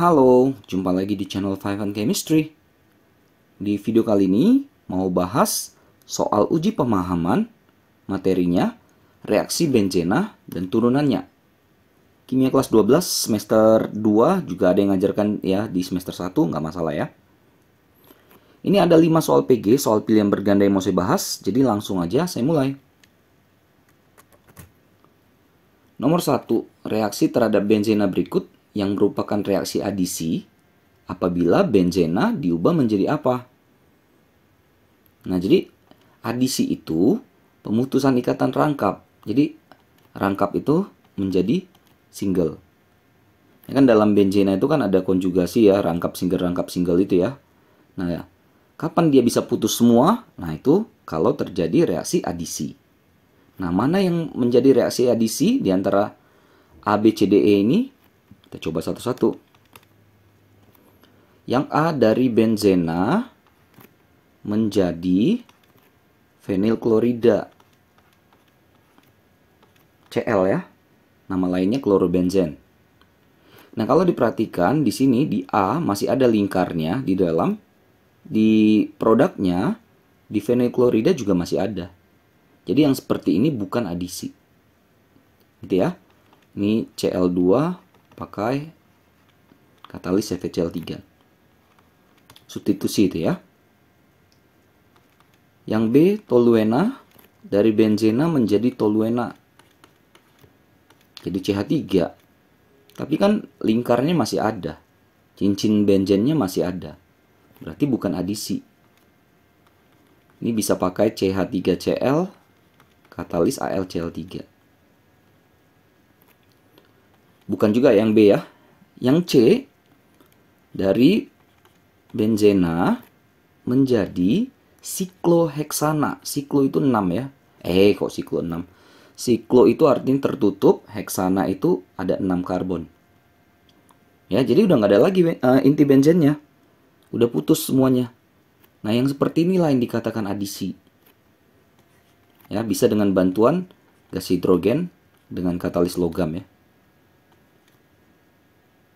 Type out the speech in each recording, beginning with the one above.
Halo, jumpa lagi di channel Five and Chemistry. Di video kali ini mau bahas soal uji pemahaman, materinya, reaksi benzena, dan turunannya. Kimia kelas 12 semester 2 juga ada yang ngajarkan ya di semester 1, nggak masalah ya. Ini ada 5 soal PG, soal pilihan berganda yang mau saya bahas, jadi langsung aja saya mulai. Nomor 1, reaksi terhadap benzena berikut yang merupakan reaksi adisi apabila benzena diubah menjadi apa? Nah, jadi adisi itu pemutusan ikatan rangkap. Jadi rangkap itu menjadi single. Ya kan dalam benzena itu kan ada konjugasi ya, rangkap single rangkap single itu ya. Nah, ya. Kapan dia bisa putus semua? Nah, itu kalau terjadi reaksi adisi. Nah, mana yang menjadi reaksi adisi di antara A, B, C, D, E ini? Kita coba satu-satu. Yang A dari benzena menjadi fenil klorida CL ya. Nama lainnya klorobenzen. Nah, kalau diperhatikan di sini di A masih ada lingkarnya di dalam di produknya di fenil klorida juga masih ada. Jadi yang seperti ini bukan adisi. Gitu ya. Ini Cl2 pakai katalis fcl 3 Substitusi itu ya. Yang B toluena dari benzena menjadi toluena. Jadi CH3. Tapi kan lingkarnya masih ada. Cincin benzennya masih ada. Berarti bukan adisi. Ini bisa pakai CH3Cl katalis AlCl3 bukan juga yang B ya. Yang C dari benzena menjadi sikloheksana. Siklo itu 6 ya. Eh kok siklo 6? Siklo itu artinya tertutup, heksana itu ada 6 karbon. Ya, jadi udah nggak ada lagi uh, inti benzennya. Udah putus semuanya. Nah, yang seperti inilah yang dikatakan adisi. Ya, bisa dengan bantuan gas hidrogen dengan katalis logam ya.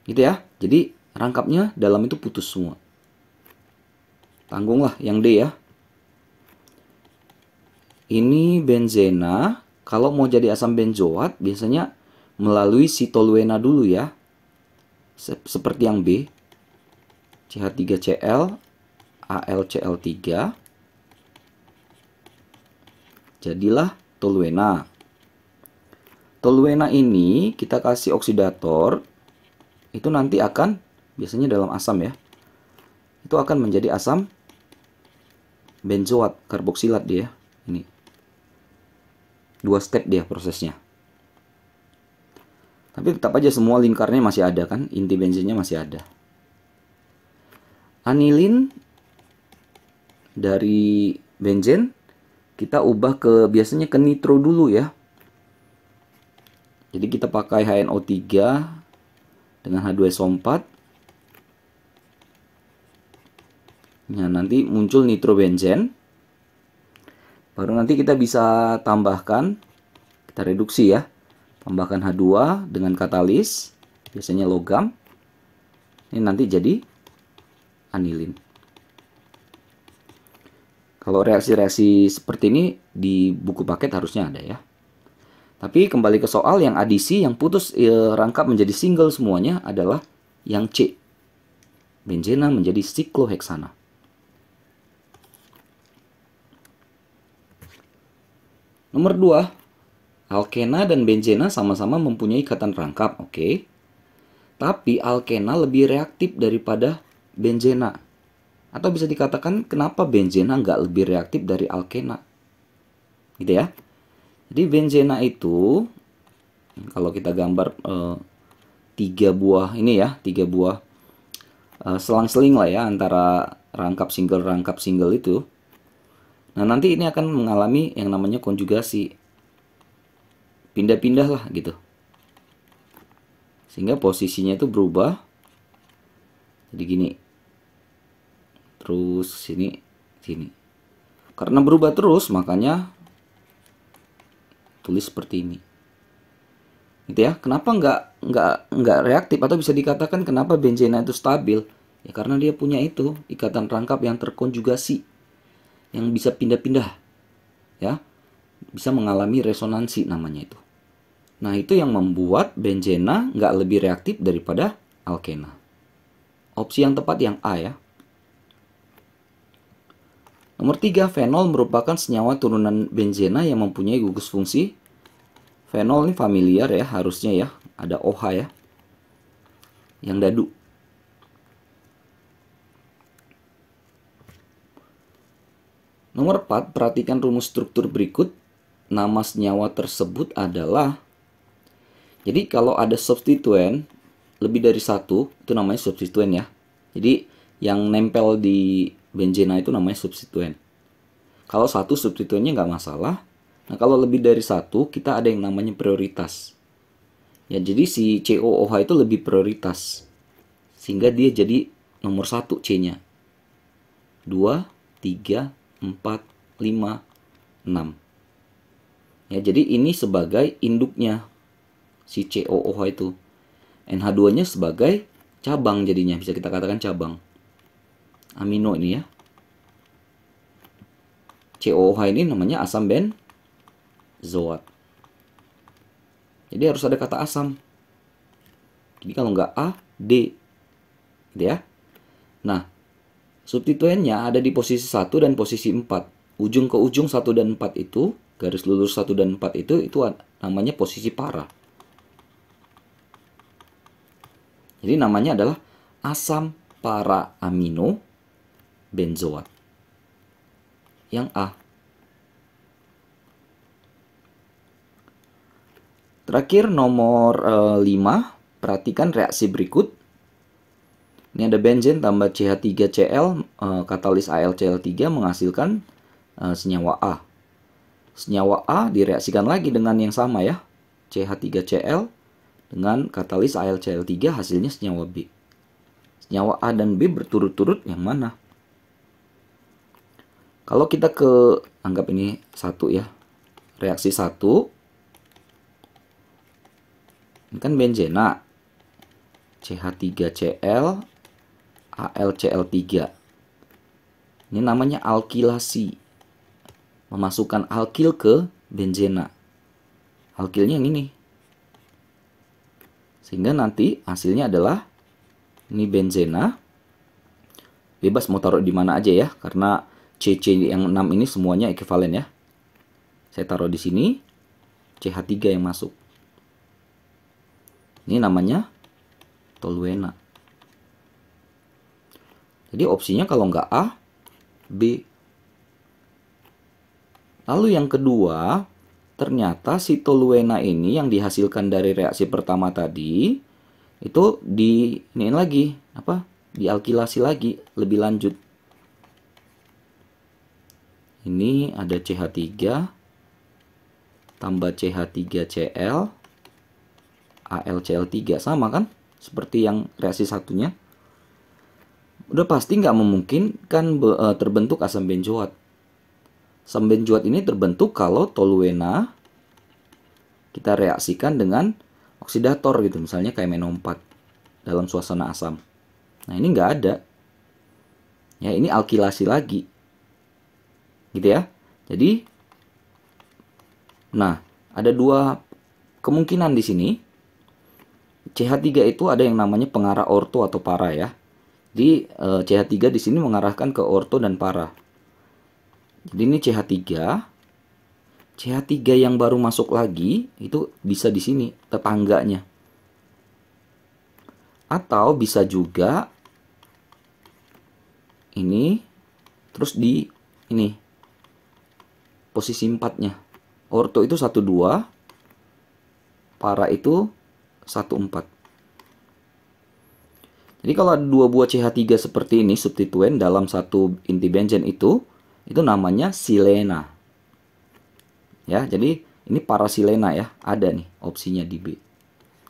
Gitu ya. Jadi rangkapnya dalam itu putus semua. tanggunglah yang D ya. Ini benzena. Kalau mau jadi asam benzoat biasanya melalui sitoluena dulu ya. Seperti yang B. CH3Cl, AlCl3. Jadilah toluena. Toluena ini kita kasih oksidator itu nanti akan biasanya dalam asam ya itu akan menjadi asam benzoat karboksilat dia ini dua step dia prosesnya tapi tetap aja semua lingkarnya masih ada kan inti benzinnya masih ada anilin dari benzen kita ubah ke biasanya ke nitro dulu ya jadi kita pakai HNO3 dengan H2SO4 Nah, nanti muncul nitrobenzen. Baru nanti kita bisa tambahkan, kita reduksi ya. Tambahkan H2 dengan katalis, biasanya logam. Ini nanti jadi anilin. Kalau reaksi-reaksi seperti ini di buku paket harusnya ada ya. Tapi kembali ke soal yang adisi yang putus e, rangkap menjadi single semuanya adalah yang C. Benzena menjadi sikloheksana. Nomor 2, alkena dan benzena sama-sama mempunyai ikatan rangkap, oke. Okay? Tapi alkena lebih reaktif daripada benzena. Atau bisa dikatakan kenapa benzena nggak lebih reaktif dari alkena. Gitu ya. Jadi benzena itu kalau kita gambar eh, tiga buah ini ya, tiga buah eh, selang-seling lah ya antara rangkap single rangkap single itu. Nah, nanti ini akan mengalami yang namanya konjugasi. Pindah-pindah lah gitu. Sehingga posisinya itu berubah. Jadi gini. Terus sini, sini. Karena berubah terus, makanya tulis seperti ini gitu ya kenapa nggak nggak nggak reaktif atau bisa dikatakan kenapa benzena itu stabil ya karena dia punya itu ikatan rangkap yang terkonjugasi yang bisa pindah-pindah ya bisa mengalami resonansi namanya itu nah itu yang membuat benzena nggak lebih reaktif daripada alkena opsi yang tepat yang A ya Nomor tiga, fenol merupakan senyawa turunan benzena yang mempunyai gugus fungsi. Fenol ini familiar ya, harusnya ya. Ada OH ya. Yang dadu. Nomor 4, perhatikan rumus struktur berikut. Nama senyawa tersebut adalah Jadi kalau ada substituen lebih dari satu, itu namanya substituen ya. Jadi yang nempel di benzena itu namanya substituen. Kalau satu substituennya nggak masalah, nah kalau lebih dari satu kita ada yang namanya prioritas. Ya jadi si COOH itu lebih prioritas, sehingga dia jadi nomor satu C-nya. Dua, tiga, empat, lima, enam. Ya, jadi ini sebagai induknya si COOH itu. NH2-nya sebagai cabang jadinya, bisa kita katakan cabang amino ini ya. COOH ini namanya asam benzoat. Jadi harus ada kata asam. Jadi kalau nggak A, D. Gitu ya. Nah, substituennya ada di posisi 1 dan posisi 4. Ujung ke ujung 1 dan 4 itu, garis lurus 1 dan 4 itu, itu namanya posisi para. Jadi namanya adalah asam para amino benzoat. Yang A. Terakhir nomor e, perhatikan reaksi berikut. Ini ada benzen tambah CH3Cl, e, eh, katalis AlCl3 menghasilkan e, senyawa A. Senyawa A direaksikan lagi dengan yang sama ya, CH3Cl dengan katalis AlCl3 hasilnya senyawa B. Senyawa A dan B berturut-turut yang mana? Kalau kita ke anggap ini satu ya, reaksi satu, ini kan benzena, CH3Cl, AlCl3. Ini namanya alkilasi, memasukkan alkil ke benzena. Alkilnya yang ini. Sehingga nanti hasilnya adalah ini benzena. Bebas mau taruh di mana aja ya, karena CC yang 6 ini semuanya ekivalen ya. Saya taruh di sini CH3 yang masuk. Ini namanya toluena. Jadi opsinya kalau nggak A, B. Lalu yang kedua, ternyata si toluena ini yang dihasilkan dari reaksi pertama tadi itu di ini lagi apa dialkilasi lagi lebih lanjut ini ada CH3 tambah CH3Cl AlCl3 sama kan seperti yang reaksi satunya udah pasti nggak memungkinkan eh, terbentuk asam benzoat asam benzoat ini terbentuk kalau toluena kita reaksikan dengan oksidator gitu misalnya kayak MnO4 dalam suasana asam nah ini nggak ada ya ini alkilasi lagi gitu ya. Jadi nah, ada dua kemungkinan di sini. CH3 itu ada yang namanya pengarah orto atau para ya. Di e, eh, CH3 di sini mengarahkan ke orto dan para. Jadi ini CH3. CH3 yang baru masuk lagi itu bisa di sini tetangganya. Atau bisa juga ini terus di ini posisi empatnya. Orto itu satu dua para itu satu empat Jadi kalau ada dua buah CH3 seperti ini substituen dalam satu inti benzen itu, itu namanya silena. Ya, jadi ini para silena ya, ada nih opsinya di B.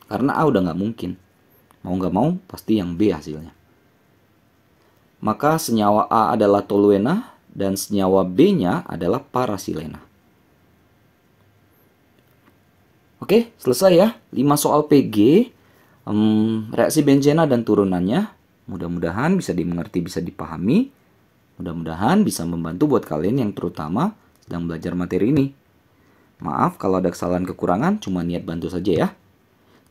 Karena A udah nggak mungkin. Mau nggak mau, pasti yang B hasilnya. Maka senyawa A adalah toluena, dan senyawa B-nya adalah parasilena. Oke, selesai ya. 5 soal PG, um, reaksi benzena dan turunannya. Mudah-mudahan bisa dimengerti, bisa dipahami. Mudah-mudahan bisa membantu buat kalian yang terutama sedang belajar materi ini. Maaf kalau ada kesalahan kekurangan, cuma niat bantu saja ya.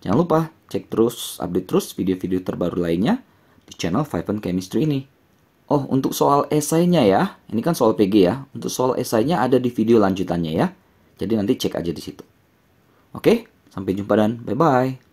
Jangan lupa cek terus, update terus video-video terbaru lainnya di channel Viven Chemistry ini. Oh, untuk soal esainya ya. Ini kan soal PG ya. Untuk soal esainya ada di video lanjutannya ya. Jadi nanti cek aja di situ. Oke, sampai jumpa dan bye-bye.